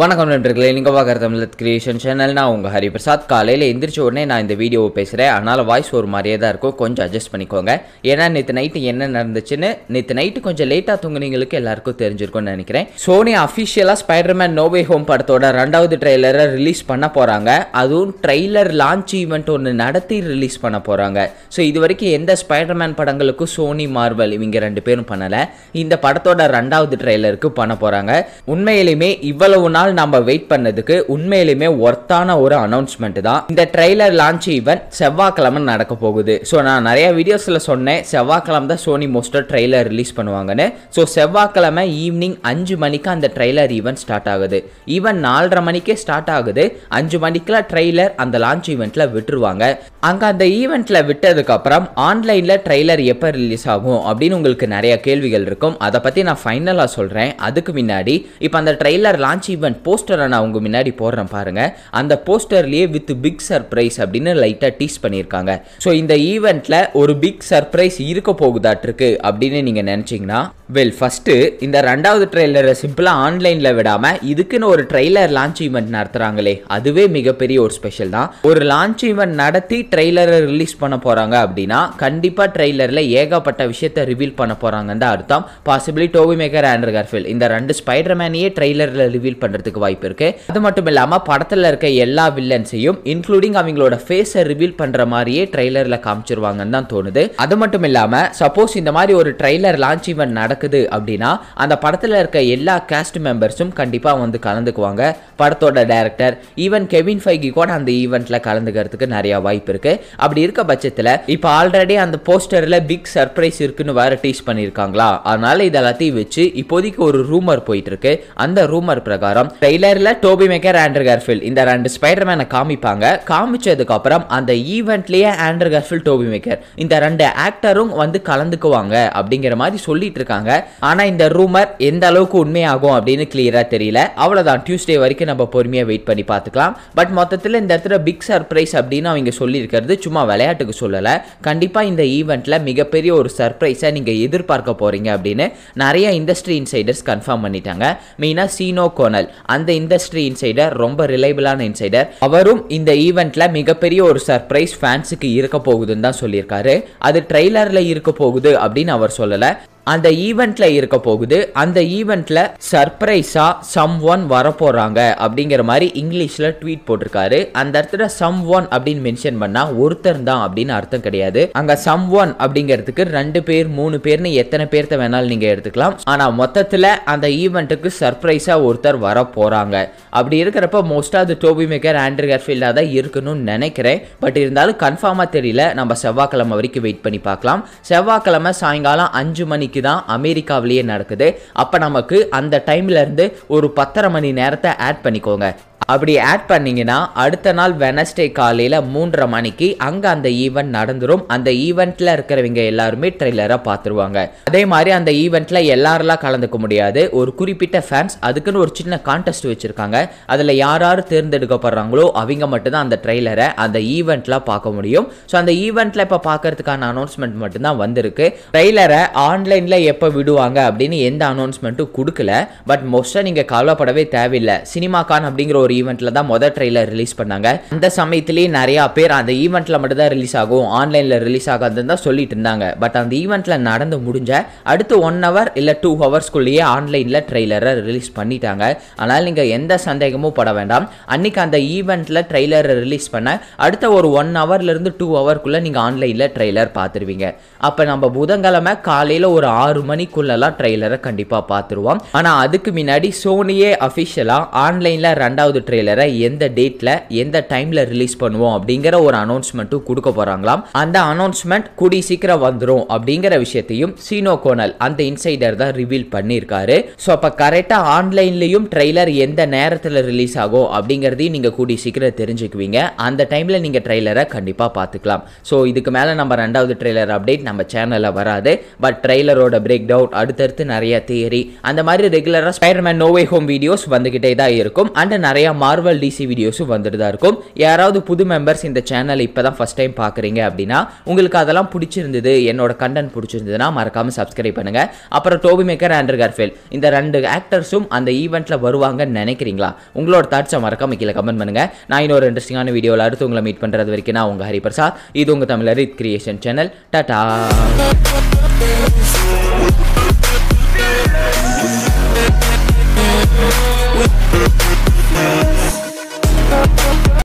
வணக்கம் நண்பர்களே நீங்கள் பார்க்குற தமிழ் கிரியேஷன் சேனல் நான் உங்கள் ஹரிபிரசாத் காலையில் எந்திரிச்ச உடனே நான் இந்த வீடியோவை பேசுகிறேன் அதனால் வாய்ஸ் ஒரு மாதிரியே தான் இருக்கும் கொஞ்சம் அட்ஜஸ்ட் பண்ணிக்கோங்க ஏன்னா நேற்று நைட்டு என்ன நடந்துச்சுன்னு நேற்று நைட்டு கொஞ்சம் லேட்டாக தூங்குனீங்களுக்கு எல்லாருக்கும் தெரிஞ்சிருக்கும்னு நினைக்கிறேன் சோனி அஃபிஷியலாக ஸ்பைடர்மேன் நோவே ஹோம் படத்தோட ரெண்டாவது ட்ரெய்லரை ரிலீஸ் பண்ண போகிறாங்க அதுவும் ட்ரெய்லர் லான்ச் ஈவெண்ட் ஒன்று நடத்தி ரிலீஸ் பண்ண போகிறாங்க ஸோ இது வரைக்கும் எந்த ஸ்பைடர்மேன் படங்களுக்கும் சோனி மார்வல் இவங்க ரெண்டு பேரும் பண்ணலை இந்த படத்தோட ரெண்டாவது ட்ரெய்லருக்கு பண்ண போகிறாங்க உண்மையிலுமே இவ்வளவு நாள் நாள் நம்ம வெயிட் பண்ணதுக்கு உண்மையிலுமே ஒர்த்தான ஒரு அனௌன்ஸ்மெண்ட் தான் இந்த ட்ரெய்லர் லான்ச் ஈவெண்ட் செவ்வாய்க்கிழமை நடக்க போகுது ஸோ நான் நிறைய வீடியோஸில் சொன்னேன் செவ்வாய்க்கிழமை தான் சோனி மோஸ்டர் ட்ரெய்லர் ரிலீஸ் பண்ணுவாங்கன்னு ஸோ செவ்வாய்க்கிழமை ஈவினிங் அஞ்சு மணிக்கு அந்த ட்ரெய்லர் ஈவெண்ட் ஸ்டார்ட் ஆகுது ஈவன் நாலரை மணிக்கே ஸ்டார்ட் ஆகுது அஞ்சு மணிக்கெல்லாம் ட்ரெய்லர் அந்த லான்ச் ஈவெண்ட்ல விட்டுருவாங்க அங்கே அந்த விட்டதுக்கு விட்டதுக்கப்புறம் ஆன்லைன்ல ட்ரெய்லர் எப்போ ரிலீஸ் ஆகும் அப்படின்னு உங்களுக்கு நிறைய கேள்விகள் இருக்கும் அதை பத்தி நான் ஃபைனலாக சொல்றேன் அதுக்கு முன்னாடி இப்போ அந்த ட்ரெய்லர் லான்ச் ஈவெண்ட் ஈவெண்ட் போஸ்டரை நான் உங்கள் முன்னாடி போடுறேன் பாருங்கள் அந்த போஸ்டர்லேயே வித் பிக் சர்ப்ரைஸ் அப்படின்னு லைட்டாக டீஸ் பண்ணியிருக்காங்க ஸோ இந்த ஈவெண்ட்டில் ஒரு பிக் சர்ப்ரைஸ் இருக்க போகுதாட்டிருக்கு அப்படின்னு நீங்கள் நினச்சிங்கன்னா வெல் ஃபஸ்ட்டு இந்த ரெண்டாவது ட்ரெய்லரை சிம்பிளாக ஆன்லைனில் விடாமல் இதுக்குன்னு ஒரு ட்ரெய்லர் லான்ச் ஈவெண்ட் நடத்துகிறாங்களே அதுவே மிகப்பெரிய ஒரு ஸ்பெஷல் தான் ஒரு லான்ச் ஈவெண்ட் நடத்தி ட்ரெய்லரை ரிலீஸ் பண்ண போகிறாங்க அப்படின்னா கண்டிப்பாக ட்ரெய்லரில் ஏகப்பட்ட விஷயத்தை ரிவீல் பண்ண போகிறாங்கன்னு தான் அர்த்தம் possibly Tobey Maguire Andrew Garfield இந்த ரெண்டு ஸ்பைடர் மேனையே ட்ரெய்லரில் ரிவீல் பண்ணுற பண்ணுறதுக்கு வாய்ப்பு இருக்குது அது மட்டும் இல்லாமல் படத்தில் இருக்க எல்லா வில்லன்ஸையும் இன்க்ளூடிங் அவங்களோட ஃபேஸை ரிவீல் பண்ணுற மாதிரியே ட்ரெய்லரில் காமிச்சிருவாங்கன்னு தான் தோணுது அது மட்டும் இல்லாமல் சப்போஸ் இந்த மாதிரி ஒரு ட்ரெய்லர் லான்ச் ஈவெண்ட் நடக்குது அப்படின்னா அந்த படத்தில் இருக்க எல்லா கேஸ்ட் மெம்பர்ஸும் கண்டிப்பாக வந்து கலந்துக்குவாங்க படத்தோட டேரக்டர் ஈவன் கெவின் ஃபைகி கூட அந்த ஈவெண்ட்டில் கலந்துக்கிறதுக்கு நிறையா வாய்ப்பு இருக்கு அப்படி இருக்க பட்சத்தில் இப்போ ஆல்ரெடி அந்த போஸ்டரில் பிக் சர்ப்ரைஸ் இருக்குன்னு வேற டீச் பண்ணியிருக்காங்களா அதனால் இது எல்லாத்தையும் வச்சு இப்போதைக்கு ஒரு ரூமர் போயிட்டு இருக்கு அந்த ரூமர் பிரகாரம் பார்க்கலாம் ட்ரெய்லரில் டோபி மேக்கர் ஆண்ட்ரு கார்ஃபில் இந்த ரெண்டு ஸ்பைடர்மேனை காமிப்பாங்க காமிச்சதுக்கு அப்புறம் அந்த ஈவெண்ட்லேயே ஆண்ட்ரு கார்ஃபில் டோபி மேக்கர் இந்த ரெண்டு ஆக்டரும் வந்து கலந்துக்குவாங்க அப்படிங்கிற மாதிரி சொல்லிட்டு இருக்காங்க ஆனால் இந்த ரூமர் எந்த அளவுக்கு உண்மையாகும் அப்படின்னு கிளியராக தெரியல அவ்வளோதான் டியூஸ்டே வரைக்கும் நம்ம பொறுமையாக வெயிட் பண்ணி பார்த்துக்கலாம் பட் மொத்தத்தில் இந்த இடத்துல பிக் சர்ப்ரைஸ் அப்படின்னு அவங்க சொல்லியிருக்கிறது சும்மா விளையாட்டுக்கு சொல்லலை கண்டிப்பாக இந்த ஈவெண்ட்டில் மிகப்பெரிய ஒரு சர்ப்ரைஸை நீங்கள் எதிர்பார்க்க போகிறீங்க அப்படின்னு நிறைய இண்டஸ்ட்ரி இன்சைடர்ஸ் கன்ஃபார்ம் பண்ணிட்டாங்க மெயினாக சீனோ கோனல் அந்த இண்டஸ்ட்ரி இன்சைடர் ரொம்ப ரிலையபிளான இன்சைடர் அவரும் இந்த ஈவெண்ட்ல மிகப்பெரிய ஒரு சர்ப்ரைஸ் ஃபேன்ஸுக்கு இருக்க போகுதுன்னு தான் சொல்லியிருக்காரு அது ட்ரெய்லர்ல இருக்க போகுது அப்படின்னு அவர் சொல்லல அந்த ஈவெண்ட்ல இருக்க போகுது அந்த ஈவெண்ட்ல சர்ப்ரைஸா சம் ஒன் வரப்போறாங்க அப்படிங்கிற மாதிரி இங்கிலீஷ்ல ட்வீட் போட்டிருக்காரு அந்த இடத்துல சம் ஒன் அப்படின்னு மென்ஷன் பண்ணா ஒருத்தர் தான் அப்படின்னு அர்த்தம் கிடையாது அங்க சம் ஒன் அப்படிங்கிறதுக்கு ரெண்டு பேர் மூணு பேர்னு எத்தனை பேர்த்த வேணாலும் நீங்க எடுத்துக்கலாம் ஆனா மொத்தத்துல அந்த ஈவெண்ட்டுக்கு சர்ப்ரைஸா ஒருத்தர் வர போறாங்க அப்படி இருக்கிறப்ப மோஸ்டா அது டோபி மேக்கர் ஆண்ட்ரி கேர்ஃபீல்டா தான் இருக்கணும்னு நினைக்கிறேன் பட் இருந்தாலும் கன்ஃபார்மா தெரியல நம்ம செவ்வாய்க்கிழமை வரைக்கும் வெயிட் பண்ணி பார்க்கலாம் செவ்வாய்க்கிழமை சாயங்காலம் அஞ்சு மணிக்கு மணிக்கு தான் அமெரிக்காவிலேயே நடக்குது அப்போ நமக்கு அந்த டைம்லேருந்து ஒரு பத்தரை மணி நேரத்தை ஆட் பண்ணிக்கோங்க அப்படி ஆட் பண்ணிங்கன்னா அடுத்த நாள் வெனஸ்டே காலையில் மூன்றரை மணிக்கு அங்கே அந்த ஈவெண்ட் நடந்துடும் அந்த ஈவெண்ட்டில் இருக்கிறவங்க எல்லாருமே ட்ரெய்லராக பார்த்துருவாங்க அதே மாதிரி அந்த ஈவெண்ட்டில் எல்லாரெல்லாம் கலந்துக்க முடியாது ஒரு குறிப்பிட்ட ஃபேன்ஸ் அதுக்குன்னு ஒரு சின்ன கான்டெஸ்ட் வச்சுருக்காங்க அதில் யார் யார் தேர்ந்தெடுக்கப்படுறாங்களோ அவங்க மட்டும்தான் அந்த ட்ரெய்லரை அந்த ஈவெண்ட்டில் பார்க்க முடியும் ஸோ அந்த ஈவெண்ட்டில் இப்போ பார்க்கறதுக்கான அனௌன்ஸ்மெண்ட் மட்டும்தான் வந்திருக்கு ட்ரெய்லரை ஆன்லைனில் எப்போ விடுவாங்க அப்படின்னு எந்த அனௌன்ஸ்மெண்ட்டும் கொடுக்கல பட் மோஸ்ட்டாக நீங்கள் கவலைப்படவே தேவையில்லை சினிமா கான் அப்படிங்கிற ஒரு ஈவெண்ட்டில் தான் மொதல் ட்ரெய்லர் ரிலீஸ் பண்ணாங்க அந்த சமயத்திலேயே நிறையா பேர் அந்த ஈவெண்ட்டில் மட்டும் தான் ரிலீஸ் ஆகும் ஆன்லைனில் ரிலீஸ் ஆகாதுன்னு தான் சொல்லிட்டு இருந்தாங்க பட் அந்த ஈவெண்ட்டில் நடந்து முடிஞ்ச அடுத்து ஒன் ஹவர் இல்லை டூ ஹவர்ஸ்குள்ளேயே ஆன்லைனில் ட்ரெய்லரை ரிலீஸ் பண்ணிட்டாங்க அதனால் நீங்கள் எந்த சந்தேகமும் பட வேண்டாம் அன்றைக்கி அந்த ஈவெண்ட்டில் ட்ரெய்லரை ரிலீஸ் பண்ண அடுத்த ஒரு ஒன் ஹவர்லேருந்து டூ ஹவர்க்குள்ளே நீங்கள் ஆன்லைனில் ட்ரெய்லர் பார்த்துருவீங்க அப்போ நம்ம புதன்கிழமை காலையில் ஒரு ஆறு மணிக்குள்ளெல்லாம் ட்ரெய்லரை கண்டிப்பாக பார்த்துருவோம் ஆனால் அதுக்கு முன்னாடி சோனியே அஃபிஷியலாக ஆன்லைனில் ரெண்டாவது ட்ரெய்லரை எந்த டேட்டில் எந்த டைமில் ரிலீஸ் பண்ணுவோம் அப்படிங்கிற ஒரு அனௌன்ஸ்மெண்ட்டும் கொடுக்க போகிறாங்களாம் அந்த அனௌன்ஸ்மெண்ட் கூடி சீக்கிரம் வந்துடும் அப்படிங்கிற விஷயத்தையும் சீனோ கோனல் அந்த இன்சைடர் தான் ரிவீல் பண்ணியிருக்காரு ஸோ அப்போ கரெக்டாக ஆன்லைன்லேயும் ட்ரெய்லர் எந்த நேரத்தில் ரிலீஸ் ஆகும் அப்படிங்கிறதையும் நீங்கள் கூடி சீக்கிரம் தெரிஞ்சுக்குவீங்க அந்த டைமில் நீங்கள் ட்ரெய்லரை கண்டிப்பாக பார்த்துக்கலாம் ஸோ இதுக்கு மேலே நம்ம ரெண்டாவது ட்ரெய்லர் அப்டேட் நம்ம சேனலில் வராது பட் ட்ரெய்லரோட பிரேக் டவுன் அடுத்தடுத்து நிறைய தியரி அந்த மாதிரி ரெகுலராக ஸ்பைடர்மேன் நோவே ஹோம் வீடியோஸ் வந்துக்கிட்டே தான் இருக்கும் அண்ட் நிறையா மார்வல் டிசி வீடியோஸும் வந்துட்டு தான் இருக்கும் யாராவது புது மெம்பர்ஸ் இந்த சேனல் இப்போ தான் ஃபஸ்ட் டைம் பார்க்குறீங்க அப்படின்னா உங்களுக்கு அதெல்லாம் பிடிச்சிருந்தது என்னோட கண்டென்ட் பிடிச்சிருந்ததுன்னா மறக்காமல் சப்ஸ்கிரைப் பண்ணுங்கள் அப்புறம் டோபி மேக்கர் ஆண்ட்ரு கார்ஃபேல் இந்த ரெண்டு ஆக்டர்ஸும் அந்த ஈவெண்ட்டில் வருவாங்கன்னு நினைக்கிறீங்களா உங்களோட தாட்ஸை மறக்காமல் கீழே கமெண்ட் பண்ணுங்க நான் இன்னொரு இன்ட்ரெஸ்டிங்கான வீடியோவில் அடுத்து உங்களை மீட் பண்ணுறது வரைக்கும் நான் உங்கள் ஹரிபிரசாத் இது உங்கள் தமிழர் கிரியேஷன் சேனல் டாட்டா